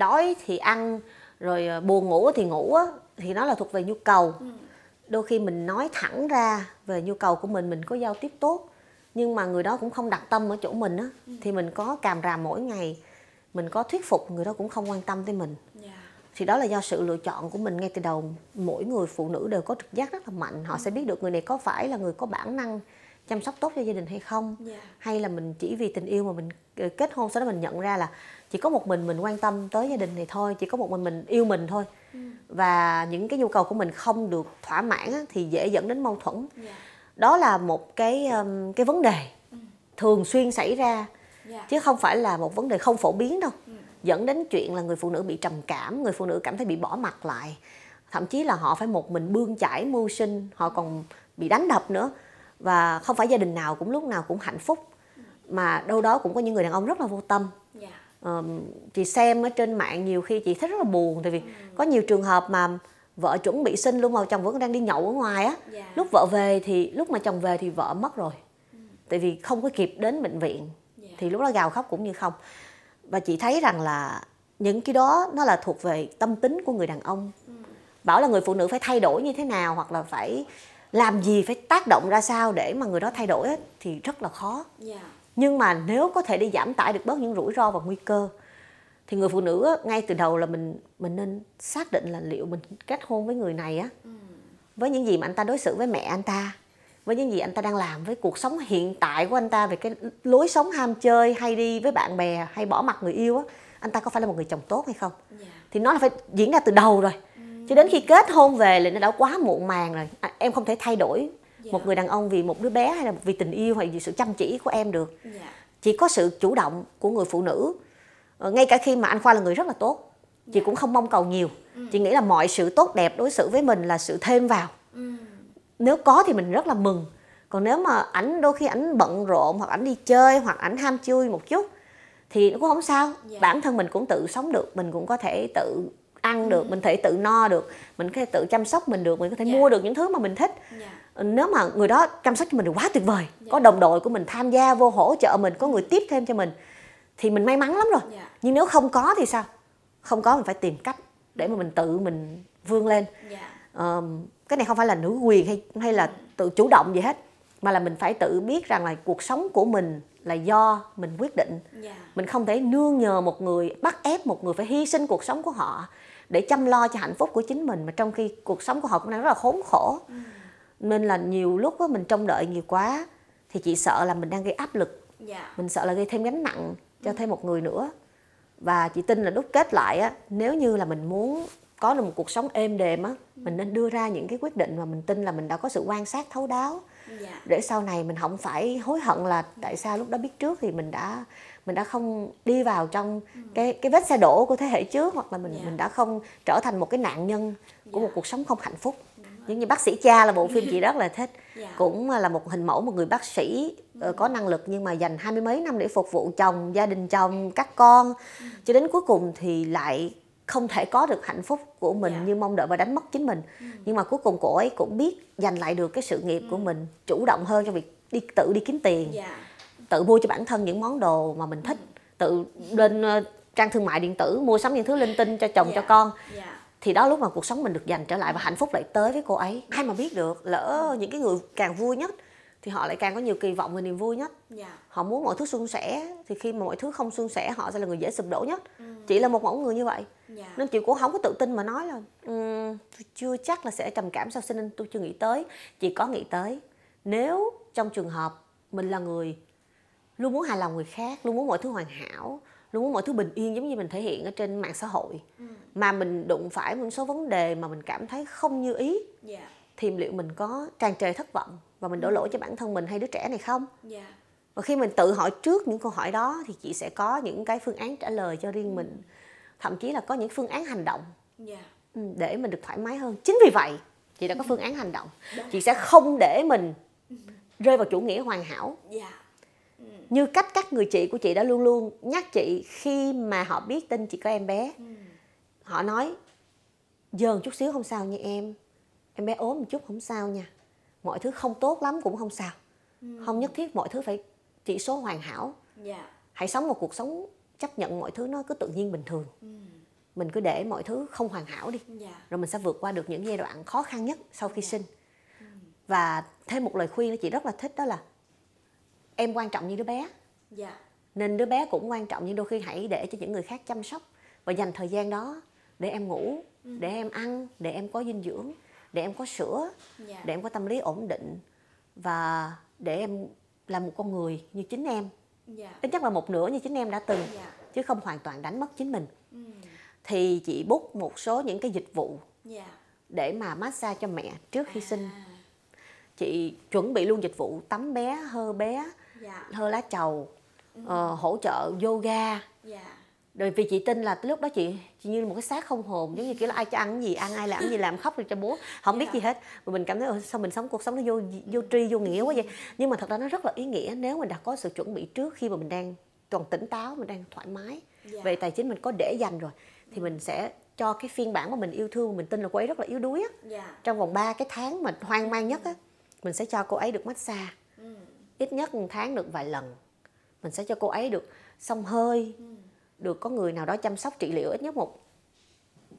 đói thì ăn rồi ờ, buồn ngủ thì ngủ á thì nó là thuộc về nhu cầu ừ. đôi khi mình nói thẳng ra về nhu cầu của mình mình có giao tiếp tốt nhưng mà người đó cũng không đặt tâm ở chỗ mình á ừ. thì mình có càm ràm mỗi ngày mình có thuyết phục người đó cũng không quan tâm tới mình dạ. thì đó là do sự lựa chọn của mình ngay từ đầu mỗi người phụ nữ đều có trực giác rất là mạnh họ ừ. sẽ biết được người này có phải là người có bản năng chăm sóc tốt cho gia đình hay không yeah. Dạ. hay là mình chỉ vì tình yêu mà mình ờ, kết hôn sau đó mình nhận ra là chỉ có một mình mình quan tâm tới gia đình này thôi chỉ có một mình mình yêu mình thôi ừ. và những cái nhu cầu của mình không được thỏa mãn thì dễ dẫn đến mâu thuẫn yeah. Dạ. đó là một cái cái vấn đề ừ. thường xuyên xảy ra yeah. Dạ. chứ không phải là một vấn đề không phổ biến đâu ừ. dẫn đến chuyện là người phụ nữ bị trầm cảm người phụ nữ cảm thấy bị bỏ mặt lại thậm chí là họ phải một mình bươn chải mưu sinh họ còn bị đánh đập nữa và không phải gia đình nào cũng lúc nào cũng hạnh phúc mà đâu đó cũng có những người đàn ông rất là vô tâm yeah. Dạ. um, chị xem ở trên mạng nhiều khi chị thấy rất là buồn tại vì ừ. có nhiều trường hợp mà vợ chuẩn bị sinh luôn mà chồng vẫn đang đi nhậu ở ngoài á yeah. Dạ. lúc vợ về thì lúc mà chồng về thì vợ mất rồi ừ. tại vì không có kịp đến bệnh viện yeah. Dạ. thì lúc đó gào khóc cũng như không và chị thấy rằng là những cái đó nó là thuộc về tâm tính của người đàn ông ừ. bảo là người phụ nữ phải thay đổi như thế nào hoặc là phải làm gì phải tác động ra sao để mà người đó thay đổi ấy, thì rất là khó yeah. Dạ. nhưng mà nếu có thể đi giảm tải được bớt những rủi ro và nguy cơ thì người phụ nữ á, ngay từ đầu là mình mình nên xác định là liệu mình kết hôn với người này á ừ. với những gì mà anh ta đối xử với mẹ anh ta với những gì anh ta đang làm với cuộc sống hiện tại của anh ta về cái lối sống ham chơi hay đi với bạn bè hay bỏ mặt người yêu á anh ta có phải là một người chồng tốt hay không yeah. Dạ. thì nó là phải diễn ra từ đầu rồi ừ. chứ đến khi kết hôn về là nó đã quá muộn màng rồi em không thể thay đổi yeah. một dạ. người đàn ông vì một đứa bé hay là vì tình yêu hay vì sự chăm chỉ của em được yeah. Dạ. chỉ có sự chủ động của người phụ nữ ờ, ngay cả khi mà anh khoa là người rất là tốt chị yeah. Dạ. cũng không mong cầu nhiều ừ. chị nghĩ là mọi sự tốt đẹp đối xử với mình là sự thêm vào ừ. nếu có thì mình rất là mừng còn nếu mà ảnh đôi khi ảnh bận rộn hoặc ảnh đi chơi hoặc ảnh ham chơi một chút thì nó cũng không sao yeah. bản thân mình cũng tự sống được mình cũng có thể tự ăn được ừ. mình thể tự no được mình có thể tự chăm sóc mình được mình có thể yeah. Dạ. mua được những thứ mà mình thích yeah. Dạ. Ừ, nếu mà người đó chăm sóc cho mình được quá tuyệt vời yeah. Dạ. có đồng đội của mình tham gia vô hỗ trợ mình có người tiếp thêm cho mình thì mình may mắn lắm rồi yeah. nhưng nếu không có thì sao không có mình phải tìm cách để mà mình tự mình vươn lên yeah. um, cái này không phải là nữ quyền hay hay là ừ. tự chủ động gì hết mà là mình phải tự biết rằng là cuộc sống của mình là do mình quyết định yeah. Dạ. mình không thể nương nhờ một người bắt ép một người phải hy sinh cuộc sống của họ để chăm lo cho hạnh phúc của chính mình mà trong khi cuộc sống của họ cũng đang rất là khốn khổ ừ. nên là nhiều lúc đó mình trông đợi nhiều quá thì chị sợ là mình đang gây áp lực yeah. Dạ. mình sợ là gây thêm gánh nặng cho ừ. thêm một người nữa và chị tin là đúc kết lại á nếu như là mình muốn có được một cuộc sống êm đềm á mình nên đưa ra những cái quyết định mà mình tin là mình đã có sự quan sát thấu đáo dạ. để sau này mình không phải hối hận là tại sao lúc đó biết trước thì mình đã mình đã không đi vào trong ừ. cái cái vết xe đổ của thế hệ trước hoặc là mình dạ. mình đã không trở thành một cái nạn nhân của dạ. một cuộc sống không hạnh phúc Những như bác sĩ cha là bộ phim chị rất là thích dạ. cũng là một hình mẫu một người bác sĩ ờ, ừ. có năng lực nhưng mà dành hai mươi mấy năm để phục vụ chồng gia đình chồng các con ừ. cho đến cuối cùng thì lại không thể có được hạnh phúc của mình yeah. Dạ. như mong đợi và đánh mất chính mình ừ. nhưng mà cuối cùng cô ấy cũng biết giành lại được cái sự nghiệp ừ. của mình chủ động hơn trong việc đi tự đi kiếm tiền yeah. Dạ. tự mua cho bản thân những món đồ mà mình thích ừ. tự lên ờ, trang thương mại điện tử mua sắm những thứ linh tinh cho chồng yeah. Dạ. cho con yeah. thì đó lúc mà cuộc sống mình được dành trở lại và hạnh phúc lại tới với cô ấy hay mà biết được lỡ ừ. những cái người càng vui nhất thì họ lại càng có nhiều kỳ vọng và niềm vui nhất yeah. Dạ. họ muốn mọi thứ suôn sẻ thì khi mà mọi thứ không suôn sẻ họ sẽ là người dễ sụp đổ nhất ừ. Mm. chị là một mẫu người như vậy yeah. Dạ. nên chị cũng không có tự tin mà nói là um, chưa chắc là sẽ trầm cảm sau sinh nên tôi chưa nghĩ tới chị có nghĩ tới nếu trong trường hợp mình là người luôn muốn hài lòng người khác luôn muốn mọi thứ hoàn hảo luôn muốn mọi thứ bình yên giống như mình thể hiện ở trên mạng xã hội ừ. mà mình đụng phải một số vấn đề mà mình cảm thấy không như ý yeah. Dạ. thì liệu mình có tràn trề thất vọng và mình đổ lỗi cho bản thân mình hay đứa trẻ này không yeah. Dạ. và khi mình tự hỏi trước những câu hỏi đó thì chị sẽ có những cái phương án trả lời cho riêng mình ừ. thậm chí là có những phương án hành động yeah. Dạ. Ừ, để mình được thoải mái hơn chính vì vậy chị đã có ừ. phương án hành động Đó. chị sẽ không để mình rơi vào chủ nghĩa hoàn hảo yeah. Dạ. như cách các người chị của chị đã luôn luôn nhắc chị khi mà họ biết tin chị có em bé họ nói dờn chút xíu không sao nha em em bé ốm một chút không sao nha mọi thứ không tốt lắm cũng không sao ừ. không nhất thiết mọi thứ phải chỉ số hoàn hảo Dạ. hãy sống một cuộc sống chấp nhận mọi thứ nó cứ tự nhiên bình thường ừ. mình cứ để mọi thứ không hoàn hảo đi yeah. Dạ. rồi mình sẽ vượt qua được những giai đoạn khó khăn nhất sau khi yeah. Dạ. sinh ừ. và thêm một lời khuyên chị rất là thích đó là em quan trọng như đứa bé yeah. Dạ. nên đứa bé cũng quan trọng nhưng đôi khi hãy để cho những người khác chăm sóc và dành thời gian đó để em ngủ ừ. để em ăn để em có dinh dưỡng để em có sữa yeah. Dạ. để em có tâm lý ổn định và để em là một con người như chính em yeah. Dạ. ít nhất là một nửa như chính em đã từng yeah. Dạ. chứ không hoàn toàn đánh mất chính mình mm. thì chị bút một số những cái dịch vụ yeah. để mà massage cho mẹ trước khi à. sinh chị chuẩn bị luôn dịch vụ tắm bé hơ bé yeah. hơ lá trầu mm. uh, hỗ trợ yoga yeah rồi vì chị tin là lúc đó chị, chị như một cái xác không hồn giống như kiểu là ai cho ăn gì ăn ai làm gì làm khóc rồi cho bố không biết dạ. gì hết mà mình cảm thấy sao mình sống cuộc sống nó vô vô tri vô nghĩa quá vậy nhưng mà thật ra nó rất là ý nghĩa nếu mình đã có sự chuẩn bị trước khi mà mình đang còn tỉnh táo mình đang thoải mái dạ. về tài chính mình có để dành rồi thì mình sẽ cho cái phiên bản mà mình yêu thương mình tin là cô ấy rất là yếu đuối á dạ. trong vòng 3 cái tháng mà hoang mang nhất á mình sẽ cho cô ấy được massage ừ. ít nhất một tháng được vài lần mình sẽ cho cô ấy được xông hơi ừ được có người nào đó chăm sóc trị liệu ít nhất một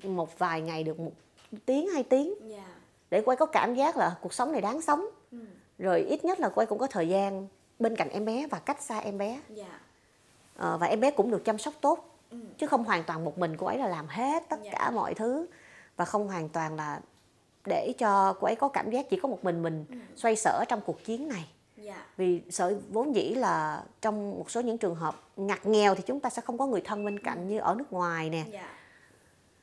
một vài ngày được một tiếng hai tiếng yeah. Dạ. để quay có cảm giác là cuộc sống này đáng sống ừ. rồi ít nhất là quay cũng có thời gian bên cạnh em bé và cách xa em bé yeah. Dạ. à, ờ, và em bé cũng được chăm sóc tốt ừ. chứ không hoàn toàn một mình cô ấy là làm hết tất yeah. Dạ. cả mọi thứ và không hoàn toàn là để cho cô ấy có cảm giác chỉ có một mình mình ừ. xoay sở trong cuộc chiến này Dạ. Vì sợ vốn dĩ là trong một số những trường hợp ngặt nghèo thì chúng ta sẽ không có người thân bên cạnh như ở nước ngoài nè. Dạ.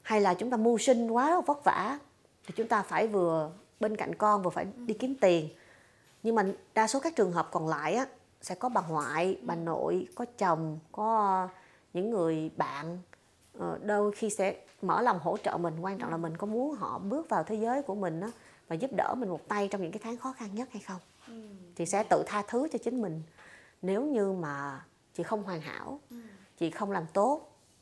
Hay là chúng ta mưu sinh quá vất vả thì chúng ta phải vừa bên cạnh con vừa phải ừ. đi kiếm tiền. Nhưng mà đa số các trường hợp còn lại á sẽ có bà ngoại, ừ. bà nội, có chồng, có những người bạn ờ, đôi khi sẽ mở lòng hỗ trợ mình quan trọng là ừ. mình có muốn họ bước vào thế giới của mình á và giúp đỡ mình một tay trong những cái tháng khó khăn nhất hay không chị sẽ tự tha thứ cho chính mình nếu như mà chị không hoàn hảo ừ. chị không làm tốt